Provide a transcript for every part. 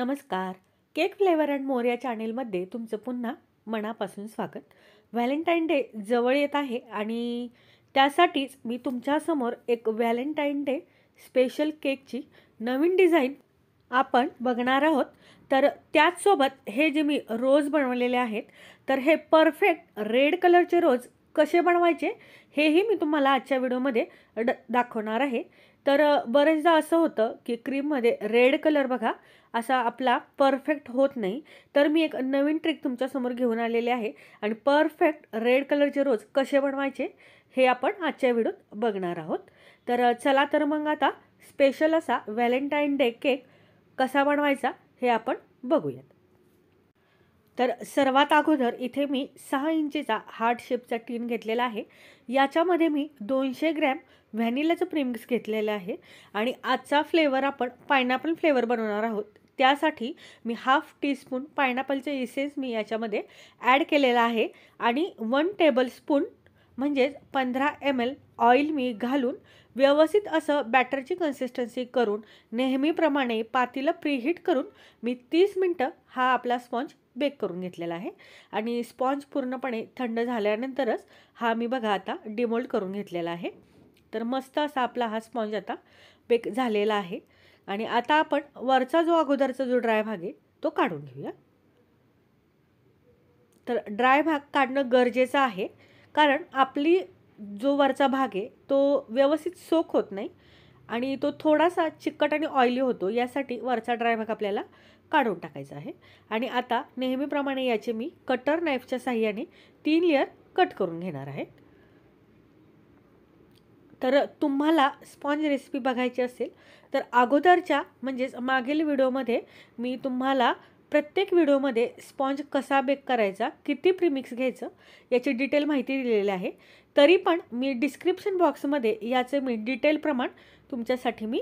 नमस्कार cake flavour and more या चॅनेलमध्ये तुमचं पुन्हा मनापासून स्वागत व्हॅलेंटाईन डे जवळ येत आहे आणि त्यासाठीच मी तुमच्यासमोर एक व्हॅलेंटाईन डे स्पेशल केकची नवीन डिझाईन आपण बघणार आहोत तर त्याचसोबत हे जे मी रोज बनवलेले आहेत तर हे परफेक्ट रेड कलरचे रोज कसे बनवायचे हेही मी तुम्हाला आजच्या व्हिडिओमध्ये ड दाखवणार आहे तर बरेचदा असं होतं की क्रीममध्ये रेड कलर बघा असा आपला परफेक्ट होत नाही तर मी एक नवीन ट्रिक तुमच्यासमोर घेऊन आलेले आहे आणि परफेक्ट रेड कलरचे रोज कसे बनवायचे हे आपण आजच्या व्हिडिओत बघणार आहोत तर चला तर मग आता स्पेशल असा व्हॅलेंटाईन डे केक कसा बनवायचा हे आपण बघूयात तर सर्वात अगोदर इथे मी सहा इंचीचा हार्ट शेपचा टीन घेतलेला आहे याच्यामध्ये मी दोनशे ग्रॅम व्हॅनिलाचं प्रिम्स घेतलेलं आहे आणि आजचा फ्लेवर आपण पायनॅपल फ्लेवर बनवणार आहोत त्यासाठी मी हाफ टीस्पून पायनॅपलचे इसेन्स मी याच्यामध्ये ॲड केलेला आहे आणि वन टेबलस्पून म्हणजेच पंधरा एम एल ऑइल मी घालून व्यवस्थित असं बॅटरची कन्सिस्टन्सी करून नेहमीप्रमाणे पातीला प्रीहीट करून मी तीस मिनटं हा आपला स्पॉन्ज बेक करून घेतलेला आहे आणि स्पॉन्ज पूर्णपणे थंड झाल्यानंतरच हा मी बघा आता डिमोल्ड करून घेतलेला आहे तर मस्त असा आपला हा स्पॉन्ज आता बेक झालेला आहे आणि आता आपण वरचा जो अगोदरचा जो ड्राय भाग आहे तो काढून घेऊया तर ड्राय भाग काढणं गरजेचं आहे कारण आपली जो वरचा भाग आहे तो व्यवस्थित सोक होत नाही आणि तो थोडासा चिकट आणि ऑइली होतो यासाठी वरचा ड्राय भाग आपल्याला काढून टाकायचा आहे आणि आता नेहमीप्रमाणे याचे मी कटर नाईफच्या साह्याने तीन लेअर कट करून घेणार आहे तर तुम्हाला स्पॉन्ज रेसिपी बघायची असेल तर अगोदरच्या म्हणजेच मागील व्हिडिओमध्ये मी तुम्हाला प्रत्येक व्हिडिओमध्ये स्पॉन्ज कसा बेक करायचा किती प्रीमिक्स घ्यायचं याची डिटेल माहिती दिलेली आहे तरी पण मी डिस्क्रिप्शन बॉक्समध्ये याचे मी डिटेल प्रमाण तुमच्यासाठी मी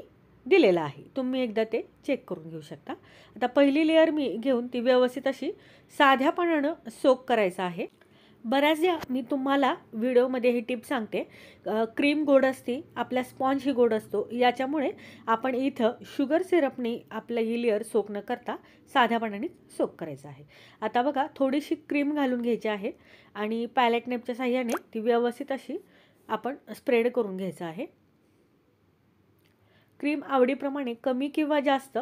दिलेलं आहे तुम्ही एकदा ते चेक करून घेऊ शकता आता पहिली लेअर मी घेऊन ती व्यवस्थित अशी साध्यापणानं सोक करायचा आहे बऱ्याच मी तुम्हाला व्हिडिओमध्ये ही टिप सांगते क्रीम गोड असती आपल्या स्पॉन्ज ही गोड असतो याच्यामुळे आपण इथं शुगर सिरपने आपलं ही लेअर सोक न करता साध्यापणाने सोक करायचं आहे आता बघा थोडीशी क्रीम घालून घ्यायची आहे आणि पॅलेट नेपच्या साह्याने ती व्यवस्थित अशी आपण स्प्रेड करून घ्यायचं आहे क्रीम आवडीप्रमाणे कमी किंवा जास्त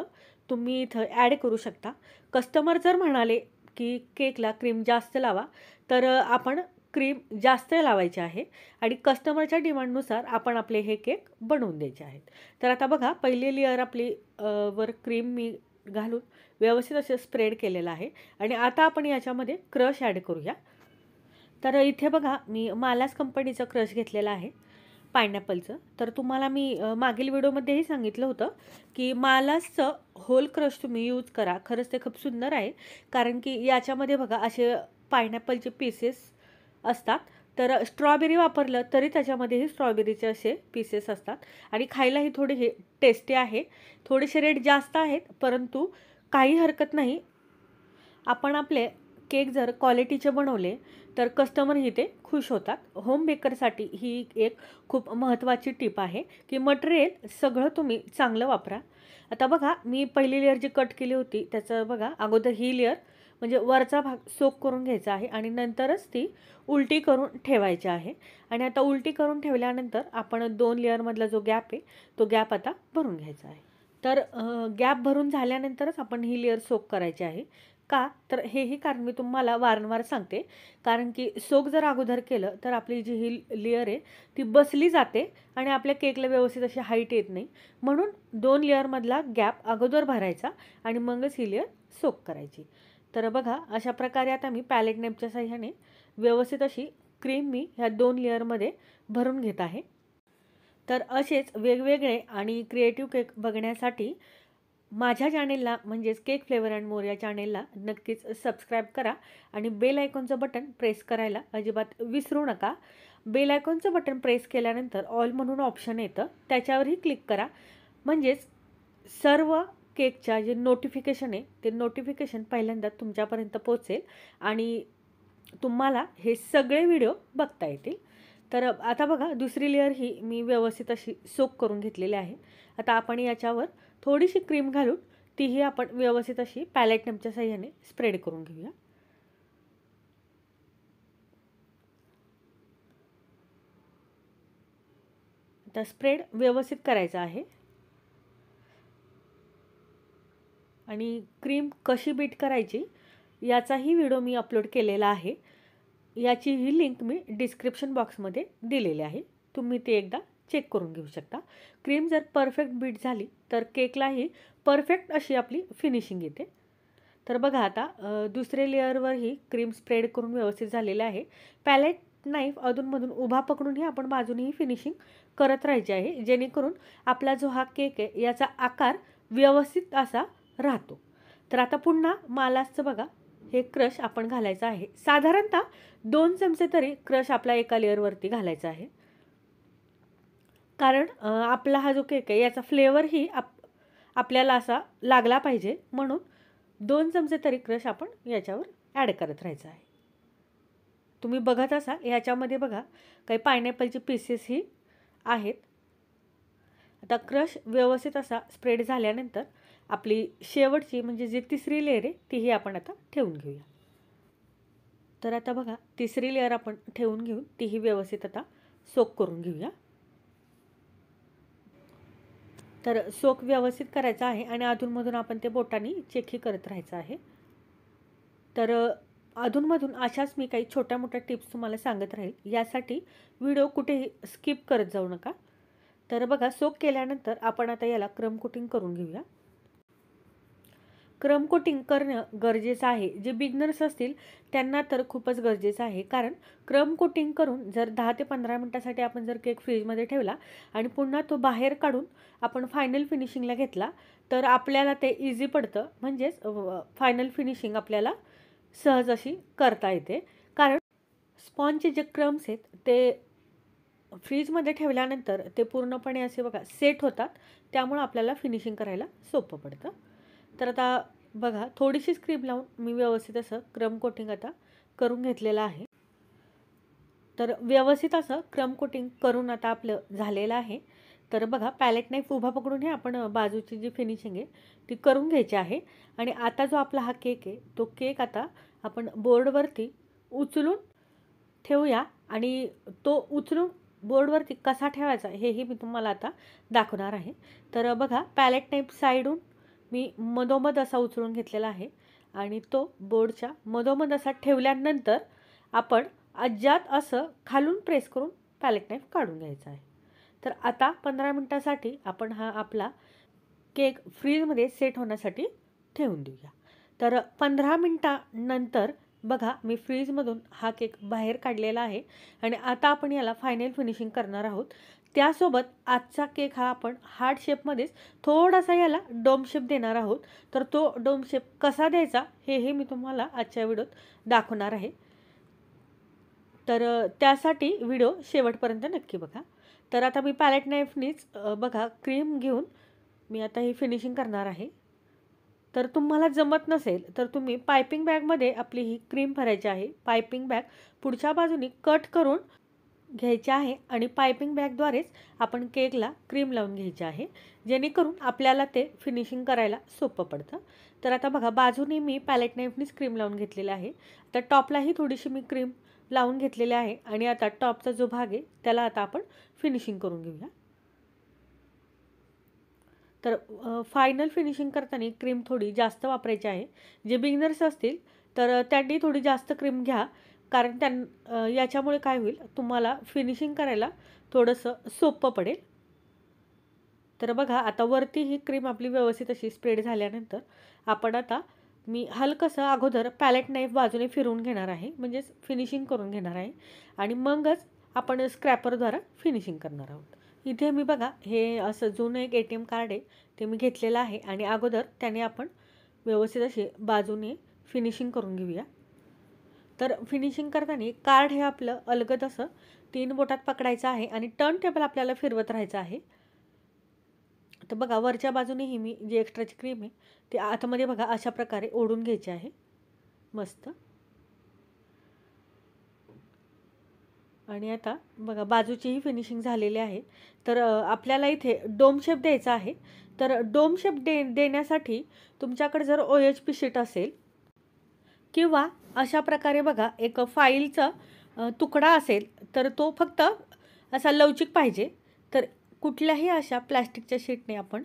तुम्ही इथं ॲड करू शकता कस्टमर जर म्हणाले की केकला क्रीम जास्त लावा तर आपण क्रीम जास्त लावायची आहे आणि कस्टमरच्या डिमांडनुसार आपण आपले हे केक बनवून द्यायचे आहेत तर आता बघा पहिली लेअर आपली वर क्रीम मी घालून व्यवस्थित असे स्प्रेड केलेलं आहे आणि आता आपण याच्यामध्ये क्रश ॲड करूया तर इथे बघा मी मालास कंपनीचं क्रश घेतलेला आहे पायनॅपलचं तर तुम्हाला मी मागील व्हिडिओमध्येही सांगितलं होतं की मालासचं होल क्रश तुम्ही यूज करा खरंच ते खूप सुंदर आहे कारण की याच्यामध्ये बघा असे पायनॅपलचे पीसेस असतात तर स्ट्रॉबेरी वापरलं तरी त्याच्यामध्येही स्ट्रॉबेरीचे असे पीसेस असतात आणि खायलाही थोडे हे टेस्टी आहे थोडेसे रेट जास्त आहेत परंतु काही हरकत नाही आपण आपले केक जर क्वालिटीचे बनवले तर कस्टमर ते खुश होतात होम बेकरसाठी ही एक खूप महत्त्वाची टीप आहे की मटेरियल सगळं तुम्ही चांगलं वापरा आता बघा मी पहिली लेअर जी कट केली होती त्याचं बघा अगोदर ही लेअर म्हणजे वरचा भाग सोक करून घ्यायचा आहे आणि नंतरच ती उलटी करून ठेवायची आहे आणि आता उलटी करून ठेवल्यानंतर आपण दोन लेअरमधला जो गॅप आहे तो गॅप आता भरून घ्यायचा आहे तर गॅप भरून झाल्यानंतरच आपण ही लेअर सोक करायची आहे का तर हेही कारण मी तुम्हाला वारंवार सांगते कारण की सोक जर अगोदर केलं तर आपली जी ही लेअर आहे ती बसली जाते आणि आपल्या केकला व्यवस्थित अशी हाईट येत नाही म्हणून दोन लेअरमधला गॅप अगोदर भरायचा आणि मगच ही लेअर सोक करायची तर बघा अशा प्रकारे आता मी पॅलेट नेपच्या साह्याने व्यवस्थित अशी क्रीम मी ह्या दोन लेअरमध्ये भरून घेत आहे तर असेच वेगवेगळे आणि क्रिएटिव्ह केक बघण्यासाठी माझ्या चॅनेलला म्हणजेच केक फ्लेवर अँड मोर या चॅनेलला नक्कीच सबस्क्राईब करा आणि बेल आयकॉनचं बटन प्रेस करायला अजिबात विसरू नका बेल आयकॉनचं बटन प्रेस केल्यानंतर ऑल म्हणून ऑप्शन येतं त्याच्यावरही क्लिक करा म्हणजेच सर्व केकच्या जे नोटिफिकेशन आहे ते नोटिफिकेशन पहिल्यांदा तुमच्यापर्यंत पोचेल आणि तुम्हाला हे सगळे व्हिडिओ बघता येतील तर आता बघा दुसरी लेअर ही मी व्यवस्थित अशी सोक करून घेतलेली आहे आता आपण याच्यावर थोडीशी क्रीम घालून तीही आपण व्यवस्थित अशी पॅलेट नेमच्या साह्याने स्प्रेड करून घेऊया आता स्प्रेड व्यवस्थित करायचा आहे आणि क्रीम कशी बीट करायची याचाही व्हिडिओ मी अपलोड केलेला आहे याची ही लिंक मी डिस्क्रिप्शन बॉक्समध्ये दिलेली आहे तुम्ही ते एकदा चेक करून घेऊ शकता क्रीम जर परफेक्ट बीट झाली तर केकलाही परफेक्ट अशी आपली फिनिशिंग येते तर बघा आता दुसरे लेअरवरही ही क्रीम स्प्रेड करून व्यवस्थित झालेले आहे पॅलेट नाईफ अधूनमधून उभा पकडूनही आपण बाजूनही फिनिशिंग करत राहायची आहे जेणेकरून आपला जो हा केक आहे याचा आकार व्यवस्थित असा राहतो तर आता पुन्हा मालासचं बघा हे क्रश आपण घालायचं आहे साधारणतः दोन चमचे तरी क्रश आपला एका लेअरवरती घालायचा आहे कारण आपला हा जो केक आहे याचा फ्लेवरही आप आपल्याला असा लागला पाहिजे म्हणून दोन चमचे तरी क्रश आपण याच्यावर ॲड करत राहायचं आहे तुम्ही बघत असाल ह्याच्यामध्ये बघा काही पायनॅपलची पीसेसही आहेत आता क्रश व्यवस्थित असा स्प्रेड झाल्यानंतर आपली शेवटची म्हणजे जी तिसरी लेअर आहे तीही आपण आता ठेवून घेऊया तर आता बघा तिसरी लेअर आपण ठेवून घेऊन तीही व्यवस्थित आता सोक करून घेऊया तर सोक व्यवस्थित करायचा आहे आणि अधूनमधून आपण ते बोटांनी चेकही करत राहायचं आहे तर अधूनमधून अशाच मी काही छोट्या मोठ्या टिप्स तुम्हाला सांगत राहील यासाठी व्हिडिओ कुठेही स्किप करत जाऊ नका तर बघा सोक केल्यानंतर आपण आता याला क्रम कुटिंग करून घेऊया क्रम कोटिंग करणं गरजेचं आहे जे बिगनर्स असतील त्यांना तर खूपच गरजेचं आहे कारण क्रम कोटिंग करून जर दहा ते पंधरा मिनटासाठी आपण जर केक फ्रीजमध्ये ठेवला आणि पुन्हा तो बाहेर काढून आपण फायनल फिनिशिंगला घेतला तर आपल्याला ते इझी पडतं म्हणजेच फायनल फिनिशिंग आपल्याला सहज अशी करता येते कारण स्पॉनचे जे क्रम्स आहेत ते फ्रीजमध्ये ठेवल्यानंतर ते पूर्णपणे असे बघा सेट होतात त्यामुळं आपल्याला फिनिशिंग करायला सोपं पडतं तर आता बघा थोडीशी स्क्रीप लावून मी व्यवस्थित असं क्रम कोटिंग आता करून घेतलेलं आहे तर व्यवस्थित असं क्रम कोटिंग करून आता आपलं झालेलं आहे तर बघा पॅलेट नाईफ उभा पकडून हे आपण बाजूची जी फिनिशिंग आहे ती करून घ्यायची आहे आणि आता जो आपला हा केक आहे तो केक आता आपण बोर्डवरती उचलून ठेवूया आणि तो उचलून बोर्डवरती कसा ठेवायचा हेही मी तुम्हाला आता दाखवणार आहे तर बघा पॅलेट नाईफ साईडून मी मधोमध असा उचलून घेतलेला आहे आणि तो बोर्डच्या मधोमध असा ठेवल्यानंतर आपण अज्जात असं खालून प्रेस करून पॅलेट नाईफ काढून घ्यायचा आहे तर आता पंधरा मिनटासाठी आपण हा आपला केक फ्रीजमध्ये सेट होण्यासाठी ठेवून देऊया तर पंधरा मिनटानंतर बघा मी फ्रीजमधून हा केक बाहेर काढलेला आहे आणि आता आपण याला फायनल फिनिशिंग करणार आहोत त्यासोबत आजचा केक हा आपण हार्ड शेपमध्येच थोडासा याला डोम शेप देणार आहोत तर तो डोम शेप कसा द्यायचा हे हे मी तुम्हाला आजच्या व्हिडिओत दाखवणार आहे तर त्यासाठी व्हिडिओ शेवटपर्यंत नक्की बघा तर आता मी पॅलेट नाईफनीच बघा क्रीम घेऊन मी आता ही फिनिशिंग करणार आहे तर तुम्हाला जमत नसेल तर तुम्ही पायपिंग बॅगमध्ये आपली ही क्रीम भरायची आहे पायपिंग बॅग पुढच्या बाजूनी कट करून घ्यायचे आहे आणि पायपिंग बॅगद्वारेच आपण केकला क्रीम लावून घ्यायची आहे जेणेकरून आपल्याला ते फिनिशिंग करायला सोपं पडतं तर आता बघा बाजूने मी पॅलेट नाईफनीच क्रीम लावून घेतलेली आहे तर टॉपलाही थोडीशी मी क्रीम लावून घेतलेली आहे आणि आता टॉपचा जो भाग आहे त्याला आता आपण फिनिशिंग करून घेऊया तर फायनल फिनिशिंग करताना क्रीम थोडी जास्त वापरायची आहे जे बिगनर्स असतील तर त्यांनी थोडी जास्त क्रीम घ्या कारण त्यां याच्यामुळे काय होईल तुम्हाला फिनिशिंग करायला थोडंसं सोपं पडेल तर बघा आता वरती ही क्रीम आपली व्यवस्थित अशी स्प्रेड झाल्यानंतर आपण आता मी हलकंसं अगोदर पॅलेट नाईफ बाजूने फिरवून घेणार आहे म्हणजेच फिनिशिंग करून घेणार आहे आणि मगच आपण स्क्रॅपरद्वारा फिनिशिंग करणार आहोत इथे मी बघा हे असं जुनं एक ए टी एम कार्ड आहे ते मी घेतलेलं आहे आणि अगोदर त्याने आपण व्यवस्थित अशी बाजूने फिनिशिंग करून घेऊया तर फिनिशिंग करताना कार्ड हे आपलं अलगद असं तीन बोटात पकडायचं आहे आणि टर्न टेबल आपल्याला फिरवत राहायचं आहे तर बघा वरच्या बाजूनेही मी जी एक्स्ट्राची क्रीम आहे ती आतमध्ये बघा अशा प्रकारे ओढून घ्यायची आहे मस्त आणि आता बघा बाजूचीही फिनिशिंग झालेली आहे तर आपल्याला इथे डोम शेप द्यायचा आहे तर डोम शेप दे देण्यासाठी तुमच्याकडे जर ओ एच पी शीट असेल किंवा अशा प्रकारे बघा एक फाईलचं तुकडा असेल तर तो फक्त असा लवचिक पाहिजे तर कुठल्याही अशा प्लॅस्टिकच्या शीटने आपण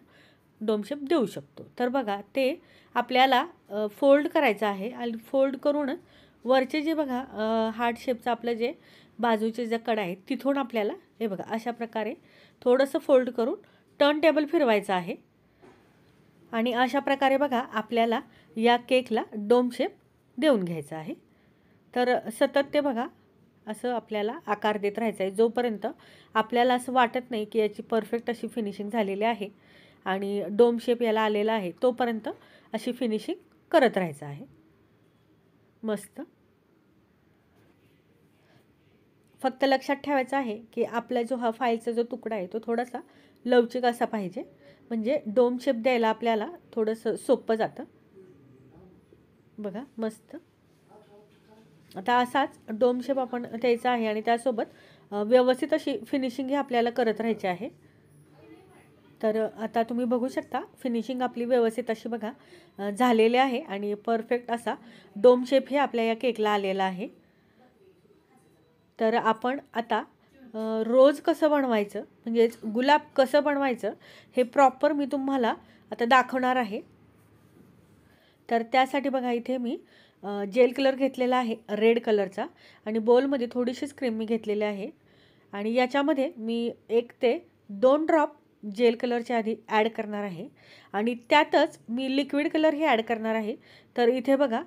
डोमशेप देऊ शकतो तर बघा ते आपल्याला फोल्ड करायचं आहे आणि फोल्ड करूनच वरचे जे बघा हार्ड शेपचं आपलं जे बाजूचे जे कडा आहे तिथून आपल्याला हे बघा अशा प्रकारे थोडंसं फोल्ड करून टर्न टेबल फिरवायचं आहे आणि अशा प्रकारे बघा आपल्याला या केकला डोमशेप देऊन घ्यायचं आहे तर सतत ते बघा असं आपल्याला आकार देत राहायचं आहे जोपर्यंत आपल्याला असं वाटत नाही की याची परफेक्ट अशी फिनिशिंग झालेली आहे आणि डोम शेप याला आलेला आहे तोपर्यंत अशी फिनिशिंग करत राहायचं आहे मस्त फक्त लक्षात ठेवायचं आहे की आपला जो हा फाईलचा जो तुकडा आहे तो थोडासा लवचिक असा पाहिजे म्हणजे डोम शेप द्यायला आपल्याला थोडंसं सोपं जातं बघा मस्त आता असाच डोमशेप आपण द्यायचा आहे आणि त्यासोबत व्यवस्थित अशी फिनिशिंग ही आपल्याला करत राहायची आहे तर आता तुम्ही बघू शकता फिनिशिंग आपली व्यवस्थित अशी बघा झालेली आहे आणि परफेक्ट असा डोम शेप हे आपल्या या केकला आलेला आहे तर आपण आता रोज कसं बनवायचं म्हणजेच गुलाब कसं बनवायचं हे प्रॉपर मी तुम्हाला आता दाखवणार आहे तर त्यासाठी बघा इथे मी जेल कलर घेतलेला आहे रेड कलरचा आणि बोलमध्ये थोडीशीच क्रीम मी घेतलेली आहे आणि याच्यामध्ये मी एक ते दोन ड्रॉप जेल कलरच्या आधी ॲड करणार आहे आणि त्यातच मी लिक्विड कलरही ॲड करणार आहे तर इथे बघा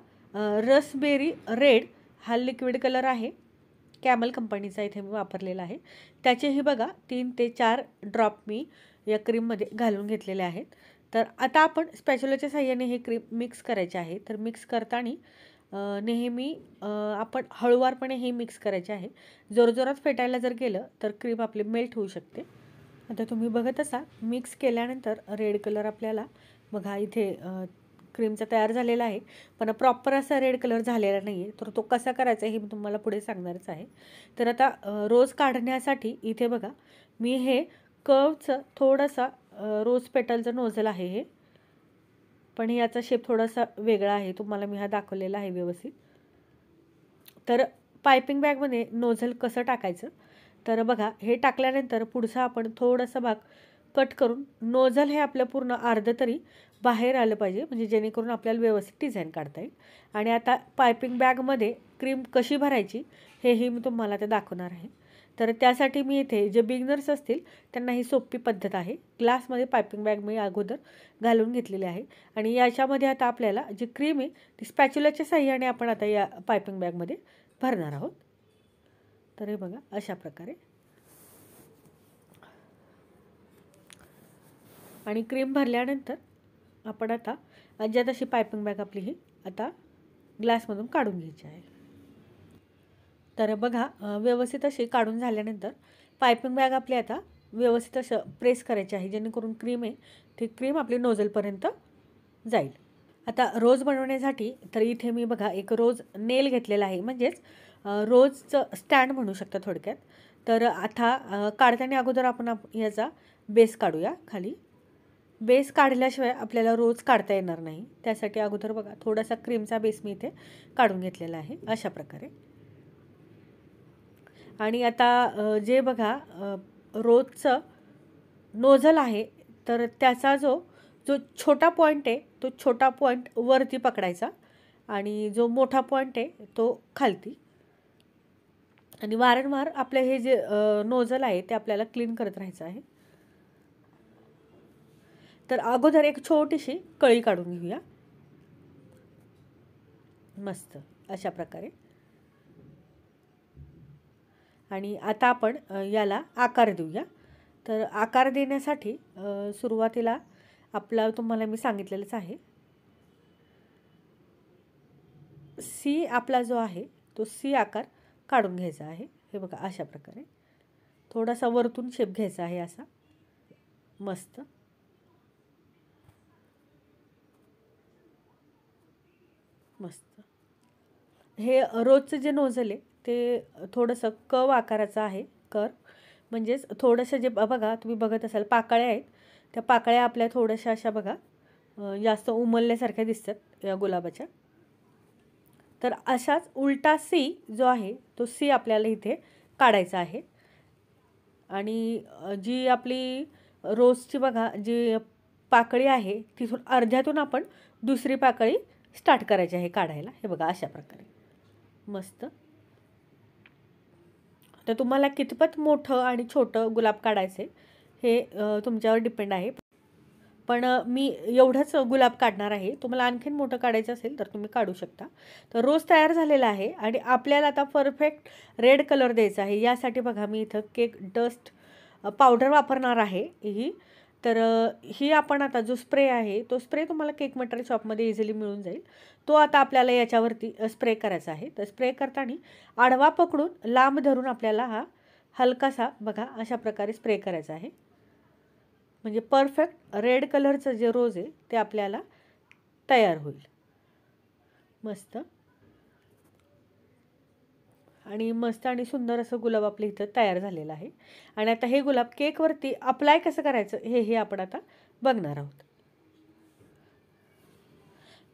रसबेरी रेड हा लिक्विड कलर आहे कॅमल कंपनीचा इथे मी वापरलेला आहे त्याचेही बघा तीन ते चार ड्रॉप मी या क्रीममध्ये घालून घेतलेले आहेत तर आता आपण स्पॅच्युलाच्या साह्याने हे क्रीम मिक्स करायचे आहे तर मिक्स करताना नेहमी आपण हळूवारपणे हे मिक्स करायचे आहे जोरजोरात फेटायला जर गेलं तर क्रीम आपली मेल्ट होऊ शकते आता तुम्ही बघत असा मिक्स केल्यानंतर रेड कलर आपल्याला बघा इथे क्रीमचा तयार झालेला आहे पण प्रॉपर असा रेड कलर झालेला नाही आहे तर तो कसा करायचा हे मी तुम्हाला पुढे सांगणारच आहे तर आता रोज काढण्यासाठी इथे बघा मी हे कवचं थोडासा रोज पेटलचं नोझल आहे हे पण याचा शेप थोडासा वेगळा आहे तुम्हाला मी हा दाखवलेला आहे व्यवस्थित तर पायपिंग बॅगमध्ये नोझल कसं टाकायचं तर बघा हे टाकल्यानंतर पुढचा आपण थोडासा भाग कट करून नोझल हे आपलं पूर्ण अर्ध तरी बाहेर आलं पाहिजे म्हणजे जेणेकरून आपल्याला व्यवस्थित डिझाईन काढता येईल आणि आता पायपिंग बॅगमध्ये क्रीम कशी भरायची हेही मी तुम्हाला ते दाखवणार आहे तर त्यासाठी मी इथे जे बिगनर्स असतील त्यांना ही सोपी पद्धत आहे ग्लासमध्ये पायपिंग बॅग मी अगोदर घालून घेतलेली आहे आणि याच्यामध्ये आता आपल्याला जी क्रीम आहे ती स्पॅच्युलाच्या साह्याने आपण आता या पायपिंग बॅगमध्ये भरणार आहोत तर हे बघा अशा प्रकारे आणि क्रीम भरल्यानंतर आपण आता ज्यात अशी पायपिंग बॅग आपली ही आता ग्लासमधून काढून घ्यायची आहे तर बघा व्यवस्थित अशी काढून झाल्यानंतर पायपिंग बॅग आपली आता व्यवस्थित असं प्रेस करायची आहे जेणेकरून क्रीम आहे ती क्रीम आपली नोजलपर्यंत जाईल आता रोज बनवण्यासाठी तर इथे मी बघा एक रोज नेल घेतलेला आहे म्हणजेच रोजचं स्टँड म्हणू शकता थोडक्यात तर आता काढताना अगोदर आपण आप याचा बेस काढूया खाली बेस काढल्याशिवाय आपल्याला रोज काढता येणार नाही त्यासाठी अगोदर बघा थोडासा क्रीमचा बेस मी इथे काढून घेतलेला आहे अशा प्रकारे आणि आता जे बघा रोजचं नोझल आहे तर त्याचा जो जो छोटा पॉईंट आहे तो छोटा पॉईंट वरती पकडायचा आणि जो मोठा पॉईंट आहे तो खालती आणि वारंवार आपले हे जे नोझल आहे ते आपल्याला क्लीन करत राहायचं आहे तर अगोदर एक छोटीशी कळी काढून घेऊया मस्त अशा प्रकारे आणि आता आपण याला आकार देऊया तर आकार देण्यासाठी सुरुवातीला आपला तुम्हाला मी सांगितलेलंच आहे सी आपला जो आहे तो सी आकार काढून घ्यायचा आहे हे बघा अशा प्रकारे थोडासा वरतून शेप घ्यायचा आहे असा मस्त मस्त हे रोजचं जे नोझल आहे ते थोडंसं कव आकाराचं आहे कर म्हणजेच थोडंसं जे बघा तुम्ही बघत असाल पाकळ्या आहेत त्या पाकळ्या आपल्या थोड्याशा अशा बघा जास्त उमलल्यासारख्या दिसतात या गुलाबाच्या तर अशाच उलटा सी जो आहे तो सी आपल्याला इथे काढायचा आहे आणि जी आपली रोजची बघा जी पाकळी आहे तिथून अर्ध्यातून आपण दुसरी पाकळी स्टार्ट करायची आहे काढायला हे बघा अशा प्रकारे मस्त तर तुम्हाला कितपत मोठं आणि छोटं गुलाब काढायचं हे तुमच्यावर डिपेंड आहे पण मी एवढंच गुलाब काढणार आहे तुम्हाला आणखीन मोठं काढायचं असेल तर तुम्ही काढू शकता तर रोज तयार झालेला आहे आणि आपल्याला आता परफेक्ट रेड कलर द्यायचा आहे यासाठी बघा मी इथं केक डस्ट पावडर वापरणार आहे ही तर ही आपण आता जो स्प्रे आहे तो स्प्रे तुम्हाला केक मटेरियल शॉपमध्ये इझिली मिळून जाईल तो आता आपल्याला याच्यावरती स्प्रे करायचा आहे तर स्प्रे करताना आडवा पकडून लांब धरून आपल्याला हा हलकासा बघा अशा प्रकारे स्प्रे करायचा आहे म्हणजे परफेक्ट रेड कलरचं जे रोज आहे ते आपल्याला तयार होईल मस्त आणि मस्त आणि सुंदर असं गुलाब आपलं इथं तयार झालेलं आहे आणि आता हे गुलाब केकवरती अप्लाय कसं करायचं हे हे आपण आता बघणार आहोत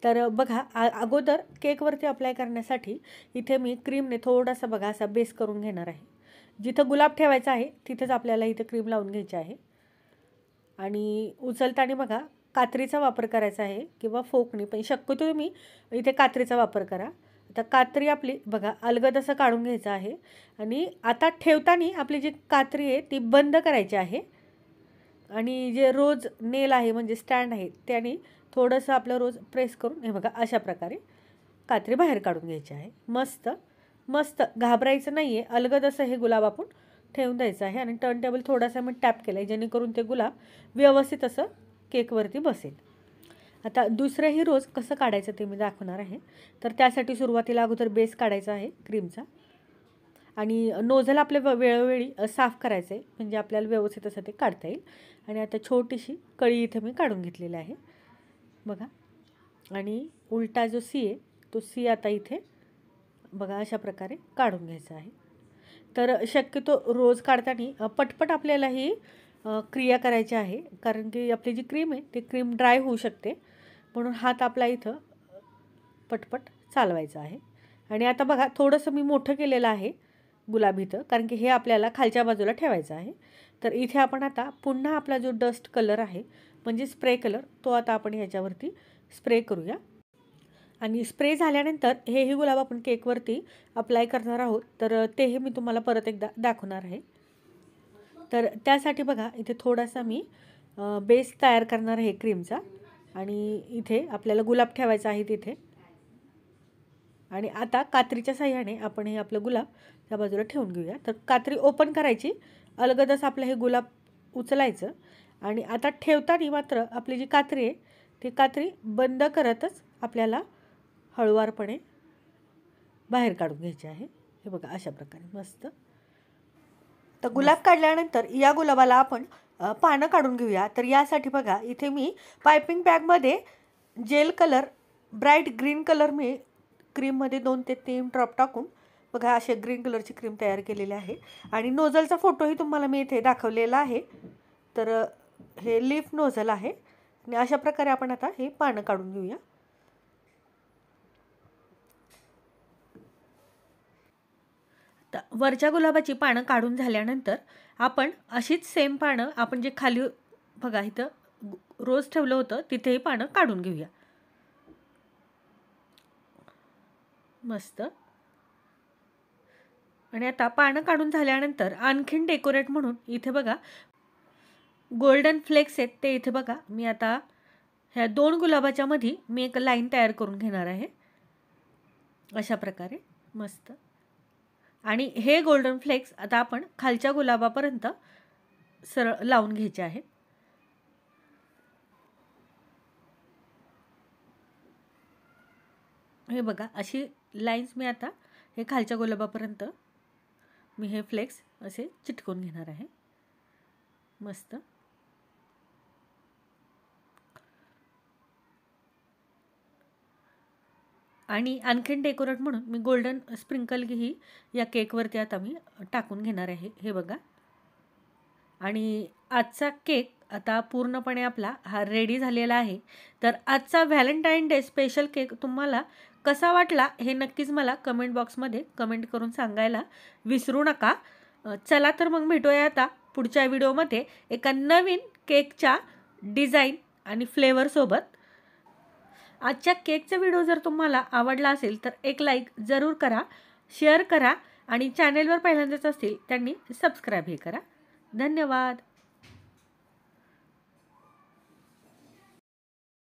तर बघा अगोदर केकवरती अप्लाय करण्यासाठी इथे मी क्रीमने थोडासा बघा असा बेस करून घेणार आहे जिथं गुलाब ठेवायचा आहे तिथंच आपल्याला इथं क्रीम लावून घ्यायची आहे आणि उचलताना बघा कात्रीचा वापर करायचा आहे किंवा फोकणी पण शक्यतो तुम्ही इथे कात्रीचा वापर करा आता कात्री आपली बघा अलगद असं काढून घ्यायचं आहे आणि आता ठेवताना आपली जी कात्री आहे ती बंद करायची आहे आणि जे रोज नेल आहे म्हणजे स्टँड आहे त्याने थोडंसं आपलं रोज प्रेस करून हे बघा अशा प्रकारे कात्री बाहेर काढून घ्यायची आहे मस्त मस्त घाबरायचं नाही आहे अलगद असं हे गुलाब आपण ठेवून द्यायचं आहे आणि टर्न टेबल थोडासा मी टॅप केला आहे जेणेकरून ते गुलाब व्यवस्थित असं केकवरती बसेल आता दुसरंही रोज कसं काढायचं ते मी दाखवणार आहे तर त्यासाठी सुरुवातीला अगोदर बेस काढायचा आहे क्रीमचा आणि नोझल आपल्या व वेळोवेळी साफ करायचं आहे म्हणजे आपल्याला व्यवस्थित असं ते काढता येईल आणि आता छोटीशी कळी इथे मी काढून घेतलेली आहे बघा आणि उलटा जो सी आहे तो सी आता इथे बघा अशा प्रकारे काढून घ्यायचा आहे तर शक्यतो रोज काढताना पटपट आपल्याला ही क्रिया करायची आहे कारण की आपली जी क्रीम आहे ती क्रीम ड्राय होऊ शकते म्हणून हात आपला इथं पटपट चालवायचा आहे आणि आता बघा थोडंसं मी मोठं केलेलं आहे गुलाब इथं कारण की हे आपल्याला खालच्या बाजूला ठेवायचं आहे तर इथे आपण आता पुन्हा आपला जो डस्ट कलर आहे म्हणजे स्प्रे कलर तो आता आपण ह्याच्यावरती स्प्रे करूया आणि स्प्रे झाल्यानंतर हेही गुलाब आपण केकवरती अप्लाय करणार आहोत तर तेही मी तुम्हाला परत एकदा दाखवणार आहे तर त्यासाठी बघा इथे थोडासा मी बेस तयार करणार आहे क्रीमचा आणि इथे आपल्याला गुलाब ठेवायचा आहे तिथे आणि आता कात्रीच्या साह्याने आपण हे आपलं गुलाब त्या बाजूला ठेवून घेऊया तर कात्री ओपन करायची अलगदच आपलं हे गुलाब उचलायचं आणि आता ठेवताना मात्र आपली जी कात्री आहे ती कात्री बंद करतच आपल्याला हळुवारपणे बाहेर काढून घ्यायची आहे हे बघा अशा प्रकारे मस्त तर गुलाब काढल्यानंतर या गुलाबाला आपण पानं काढून घेऊया तर यासाठी बघा इथे मी पायपिंग बॅगमध्ये gel colour bright green colour मी क्रीममध्ये दोन ते तीन ड्रॉप टाकून बघा असे ग्रीन कलरची क्रीम तयार केलेली आहे आणि नोझलचा फोटोही तुम्हाला मी इथे दाखवलेला आहे तर हे लीफ नोझल आहे आणि अशा प्रकारे आपण आता हे पानं काढून घेऊया वरच्या गुलाबाची पानं काढून झाल्यानंतर आपण अशीच सेम पानं आपण जे खाली बघा इथं रोज ठेवलं होतं तिथेही पानं काढून घेऊया मस्त आणि आता पानं काढून झाल्यानंतर आणखीन डेकोरेट म्हणून इथे बघा गोल्डन फ्लेक्स आहेत ते इथे बघा मी आता ह्या दोन गुलाबाच्या मध्ये मी एक लाईन तयार करून घेणार आहे अशा प्रकारे मस्त आणि हे गोल्डन फ्लेक्स आता आपण खालच्या गुलाबापर्यंत सरळ लावून घ्यायचे आहे हे बघा अशी लाईन्स मी आता हे खालच्या गुलाबापर्यंत मी हे फ्लेक्स असे चिटकून घेणार आहे मस्त आणि आणखीन डेकोरेट म्हणून मी गोल्डन स्प्रिंकल ही या केकवरती आता मी टाकून घेणार आहे हे बघा आणि आजचा केक आता पूर्णपणे आपला हा रेडी झालेला आहे तर आजचा व्हॅलेंटाईन डे स्पेशल केक तुम्हाला कसा वाटला हे नक्कीच मला कमेंट बॉक्समध्ये कमेंट करून सांगायला विसरू नका चला तर मग भेटूया आता पुढच्या व्हिडिओमध्ये एका नवीन केकच्या डिझाईन आणि फ्लेवरसोबत आजच्या केकचा व्हिडिओ जर तुम्हाला आवडला असेल तर एक लाईक जरूर करा शेअर करा आणि चॅनेलवर पहिल्यांदाच असतील त्यांनी सबस्क्राईबही करा धन्यवाद